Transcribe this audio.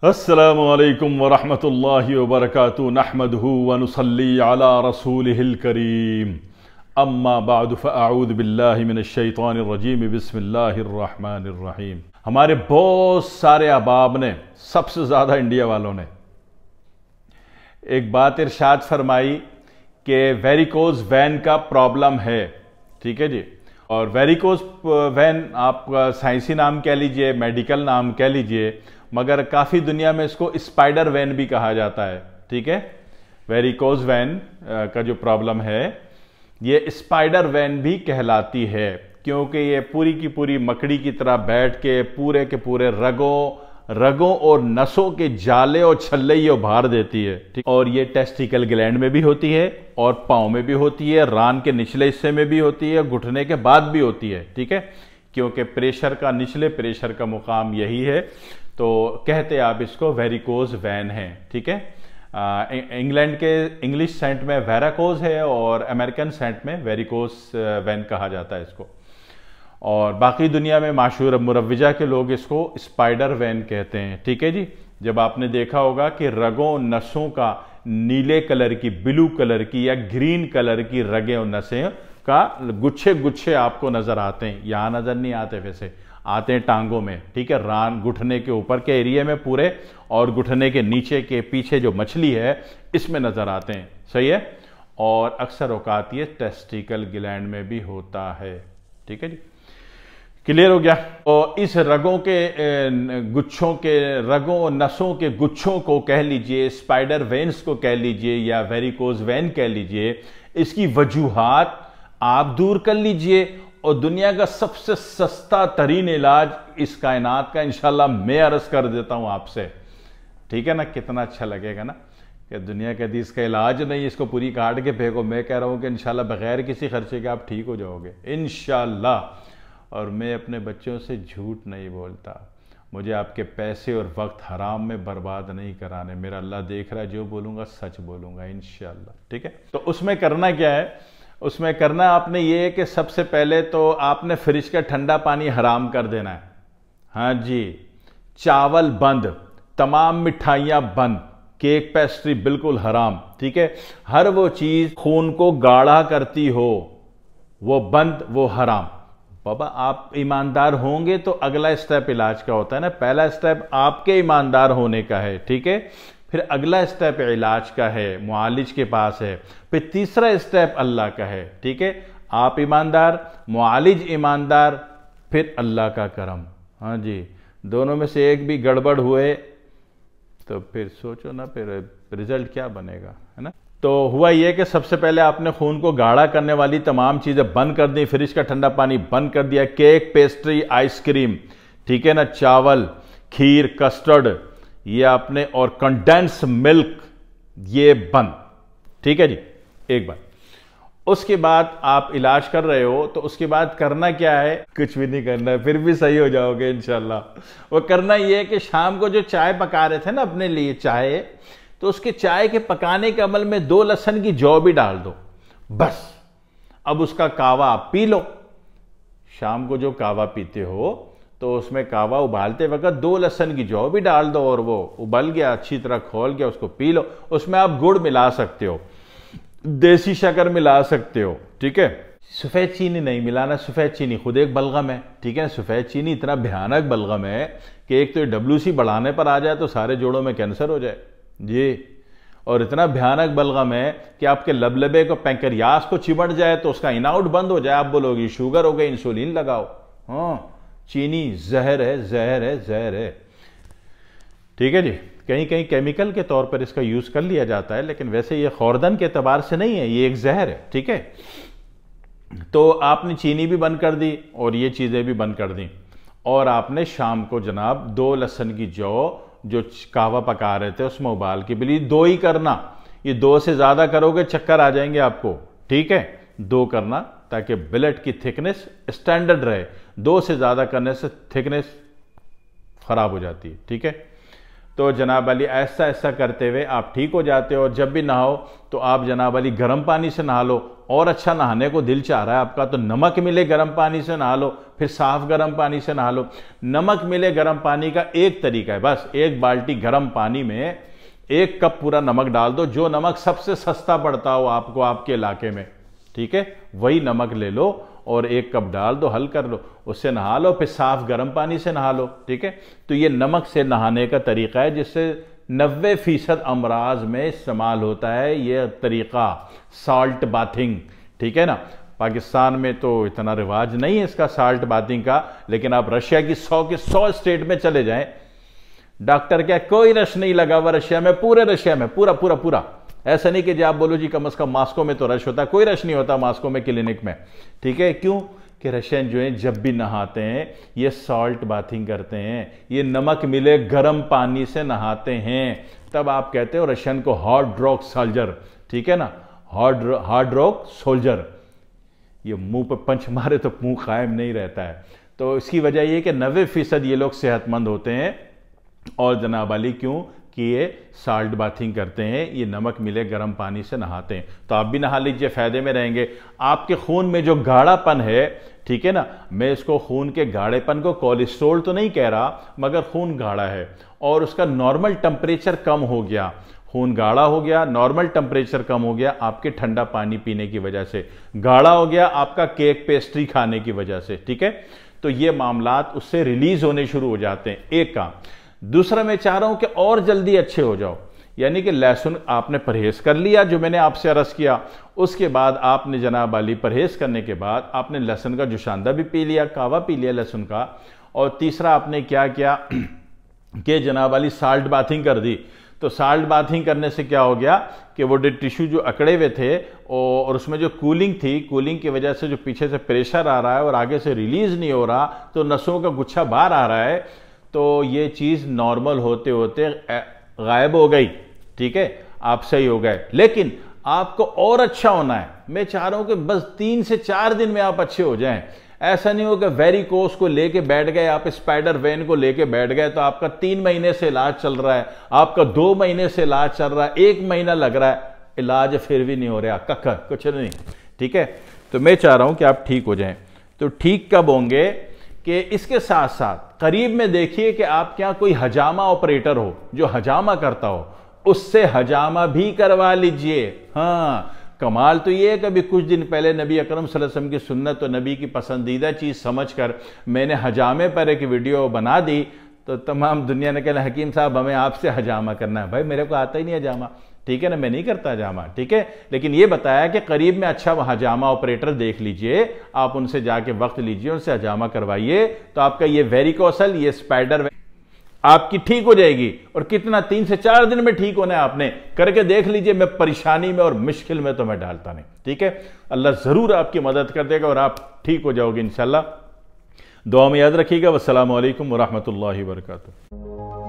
أما بعد فأعوذ بالله من الشيطان الرجيم بسم الله الرحمن الرحيم हमारे बहुत सारे अबाब ने सबसे ज़्यादा इंडिया वालों ने एक बात इरशाद फरमाई कि वेरिकोज वैन का प्रॉब्लम है ठीक है जी और वेरिकोज वैन uh, आप साइंसी uh, नाम कह लीजिए मेडिकल नाम कह लीजिए मगर काफ़ी दुनिया में इसको स्पाइडर वैन भी कहा जाता है ठीक है वेरिकोज वैन का जो प्रॉब्लम है ये स्पाइडर वैन भी कहलाती है क्योंकि ये पूरी की पूरी मकड़ी की तरह बैठ के पूरे के पूरे रगों रगों और नसों के जाले और छल्ले ये उभार देती है ठीक और ये टेस्टिकल ग्लैंड में भी होती है और पाँव में भी होती है रान के निचले हिस्से में भी होती है घुटने के बाद भी होती है ठीक है क्योंकि प्रेशर का निचले प्रेशर का मुकाम यही है तो कहते आप इसको वेरिकोज वैन है ठीक है इंग्लैंड के इंग्लिश सेंट में वेराकोज है और अमेरिकन सेंट में वेरिकोज वैन कहा जाता है इसको और बाकी दुनिया में मशहूर मुरवजा के लोग इसको स्पाइडर वैन कहते हैं ठीक है जी जब आपने देखा होगा कि रगों नसों का नीले कलर की ब्लू कलर की या ग्रीन कलर की रगें और नसें का गुच्छे गुच्छे आपको नज़र आते हैं यहां नज़र नहीं आते वैसे आते हैं टांगों में ठीक है रान घुटने के ऊपर के एरिए में पूरे और घुटने के नीचे के पीछे जो मछली है इसमें नज़र आते हैं सही है और अक्सर औकात ये टेस्टिकल ग्लैंड में भी होता है ठीक है जी क्लियर हो गया और तो इस रगों के गुच्छों के रगों नसों के गुच्छों को कह लीजिए स्पाइडर वेन्स को कह लीजिए या वेरिकोज वेन कह लीजिए इसकी वजूहत आप दूर कर लीजिए और दुनिया का सबसे सस्ता तरीन इलाज इस कायनात का इंशाल्लाह मैं अर्ज कर देता हूँ आपसे ठीक है ना कितना अच्छा लगेगा ना कि दुनिया के दी का इलाज नहीं इसको पूरी काट के फेंको मैं कह रहा हूँ कि इंशाल्लाह बगैर किसी खर्चे के आप ठीक हो जाओगे इन और मैं अपने बच्चों से झूठ नहीं बोलता मुझे आपके पैसे और वक्त हराम में बर्बाद नहीं कराने मेरा अल्लाह देख रहा है जो बोलूँगा सच बोलूँगा इन ठीक है तो उसमें करना क्या है उसमें करना आपने ये है कि सबसे पहले तो आपने फ्रिज का ठंडा पानी हराम कर देना है हाँ जी चावल बंद तमाम मिठाइयाँ बंद केक पेस्ट्री बिल्कुल हराम ठीक है हर वो चीज़ खून को गाढ़ा करती हो वो बंद वो हराम बाबा आप ईमानदार होंगे तो अगला स्टेप इलाज का होता है ना पहला स्टेप आपके ईमानदार होने का है ठीक है फिर अगला स्टेप इलाज का है मालिज के पास है फिर तीसरा स्टेप अल्लाह का है ठीक है आप ईमानदार मालिज ईमानदार फिर अल्लाह का करम हाँ जी दोनों में से एक भी गड़बड़ हुए तो फिर सोचो ना फिर रिजल्ट क्या बनेगा है ना तो हुआ यह कि सबसे पहले आपने खून को गाढ़ा करने वाली तमाम चीज़ें बंद कर दी फ्रिज का ठंडा पानी बंद कर दिया केक पेस्ट्री आइसक्रीम ठीक है ना चावल खीर कस्टर्ड ये आपने और कंडेंस मिल्क ये बंद ठीक है जी एक बार उसके बाद आप इलाज कर रहे हो तो उसके बाद करना क्या है कुछ भी नहीं करना है फिर भी सही हो जाओगे इनशाला वो करना ये है कि शाम को जो चाय पका रहे थे ना अपने लिए चाय तो उसके चाय के पकाने के अमल में दो लहसन की जौ भी डाल दो बस अब उसका कावा आप पी लो शाम को जो कावा पीते हो तो उसमें कावा उबालते वक्त दो लहसन की जौ भी डाल दो और वो उबल गया अच्छी तरह खोल गया उसको पी लो उसमें आप गुड़ मिला सकते हो देसी शकर मिला सकते हो ठीक है सफ़ेद चीनी नहीं मिलाना सफ़ेद चीनी खुद एक बलगम है ठीक है सफ़ेद चीनी इतना भयानक बलगम है कि एक तो डब्ल्यू सी बढ़ाने पर आ जाए तो सारे जोड़ों में कैंसर हो जाए जी और इतना भयानक बलगम है कि आपके लबलबे को पैंकरियास को चिमट जाए तो उसका इनआउट बंद हो जाए आप बोलोगे शुगर हो गई इंसुलिन लगाओ हाँ चीनी जहर है जहर है जहर है ठीक है जी कहीं कहीं केमिकल के तौर पर इसका यूज़ कर लिया जाता है लेकिन वैसे ये खौरदन के अतबार से नहीं है ये एक जहर है ठीक है तो आपने चीनी भी बंद कर दी और ये चीज़ें भी बंद कर दी और आपने शाम को जनाब दो लहसन की जौ जो कहवा पका रहे थे उसमें उबाल के बिली दो ही करना ये दो से ज़्यादा करोगे चक्कर आ जाएंगे आपको ठीक है दो करना ताकि बिलेट की थिकनेस स्टैंडर्ड रहे दो से ज़्यादा करने से थिकनेस ख़राब हो जाती है ठीक है तो जनाब अली ऐसा ऐसा करते हुए आप ठीक हो जाते हो और जब भी नहाओ तो आप जनाब अली गर्म पानी से नहा लो और अच्छा नहाने को दिल चाह रहा है आपका तो नमक मिले गर्म पानी से नहा लो फिर साफ गर्म पानी से नहा लो नमक मिले गर्म पानी का एक तरीका है बस एक बाल्टी गर्म पानी में एक कप पूरा नमक डाल दो जो नमक सबसे सस्ता पड़ता हो आपको आपके इलाके में ठीक है वही नमक ले लो और एक कप डाल दो हल कर लो उससे नहा लो फिर साफ गर्म पानी से नहा लो ठीक है तो ये नमक से नहाने का तरीका है जिससे नबे फ़ीसद अमराज में इस्तेमाल होता है ये तरीका साल्ट बाथिंग ठीक है ना पाकिस्तान में तो इतना रिवाज नहीं है इसका साल्ट बाथिंग का लेकिन आप रशिया की सौ के सौ स्टेट में चले जाएं डॉक्टर क्या कोई रश नहीं लगा हुआ रशिया में पूरे रशिया में पूरा पूरा पूरा ऐसा नहीं कि जब आप बोलो जी कम अज़ कम मास्को में तो रश होता है कोई रश नहीं होता मास्को में क्लिनिक में ठीक है क्यों कि रशियन जो है जब भी नहाते हैं ये सॉल्ट बाथिंग करते हैं ये नमक मिले गर्म पानी से नहाते हैं तब आप कहते हो रशियन को हॉट रॉक सोल्जर ठीक है ना हॉट हार्ड रॉक सोल्जर ये मुंह पर पंच मारे तो मुंह कायम नहीं रहता है तो इसकी वजह यह कि नबे फीसद ये लोग सेहतमंद होते हैं और जनाब अली क्यों कि ये साल्ट बाथिंग करते हैं ये नमक मिले गर्म पानी से नहाते हैं तो आप भी नहा लीजिए फ़ायदे में रहेंगे आपके खून में जो गाढ़ापन है ठीक है ना मैं इसको खून के गाढ़ेपन को कोलेस्ट्रोल तो नहीं कह रहा मगर खून गाढ़ा है और उसका नॉर्मल टेम्परेचर कम हो गया खून गाढ़ा हो गया नॉर्मल टेम्परेचर कम हो गया आपके ठंडा पानी पीने की वजह से गाढ़ा हो गया आपका केक पेस्ट्री खाने की वजह से ठीक है तो ये मामला उससे रिलीज होने शुरू हो जाते हैं एक काम दूसरा मैं चाह रहा हूं कि और जल्दी अच्छे हो जाओ यानी कि लहसुन आपने परहेज कर लिया जो मैंने आपसे अरस किया उसके बाद आपने जनाब अली परहेज करने के बाद आपने लहसुन का जुशांदा भी पी लिया कावा पी लिया लहसुन का और तीसरा आपने क्या किया कि जनाब अली साल्ट बाथिंग कर दी तो साल्ट बाथिंग करने से क्या हो गया कि वो डेड टिश्यू जो अकड़े हुए थे और उसमें जो कूलिंग थी कूलिंग की वजह से जो पीछे से प्रेशर आ रहा है और आगे से रिलीज़ नहीं हो रहा तो नसों का गुच्छा बाहर आ रहा है तो ये चीज़ नॉर्मल होते होते गायब हो गई ठीक है आप सही हो गए लेकिन आपको और अच्छा होना है मैं चाह रहा हूं कि बस तीन से चार दिन में आप अच्छे हो जाएं ऐसा नहीं हो कि वेरी कोस को लेके बैठ गए आप स्पाइडर वेन को लेके बैठ गए तो आपका तीन महीने से इलाज चल रहा है आपका दो महीने से इलाज चल रहा है एक महीना लग रहा है इलाज फिर भी नहीं हो रहा कख कुछ नहीं ठीक है तो मैं चाह रहा हूं कि आप ठीक हो जाएं तो ठीक कब होंगे कि इसके साथ साथ करीब में देखिए कि आप क्या कोई हजामा ऑपरेटर हो जो हजामा करता हो उससे हजामा भी करवा लीजिए हाँ कमाल तो ये है कि अभी कुछ दिन पहले नबी अकरम वसल्लम की सुन्नत और तो नबी की पसंदीदा चीज़ समझकर मैंने हजामे पर एक वीडियो बना दी तो तमाम दुनिया ने कहना हकीम साहब हमें आपसे हजामा करना है भाई मेरे को आता ही नहीं हजामा ठीक है ना मैं नहीं करता जामा ठीक है लेकिन ये बताया कि करीब में अच्छा वहां जामा ऑपरेटर देख लीजिए आप उनसे जाके वक्त लीजिए उनसे हजामा करवाइए तो आपका ये वेरिकोसल ये स्पाइडर आपकी ठीक हो जाएगी और कितना तीन से चार दिन में ठीक होना है आपने करके देख लीजिए मैं परेशानी में और मुश्किल में तो मैं डालता नहीं ठीक है अल्लाह ज़रूर आपकी मदद कर देगा और आप ठीक हो जाओगे इंशाल्लाह दुआ में याद रखिएगा वालकम वरहमल वर्का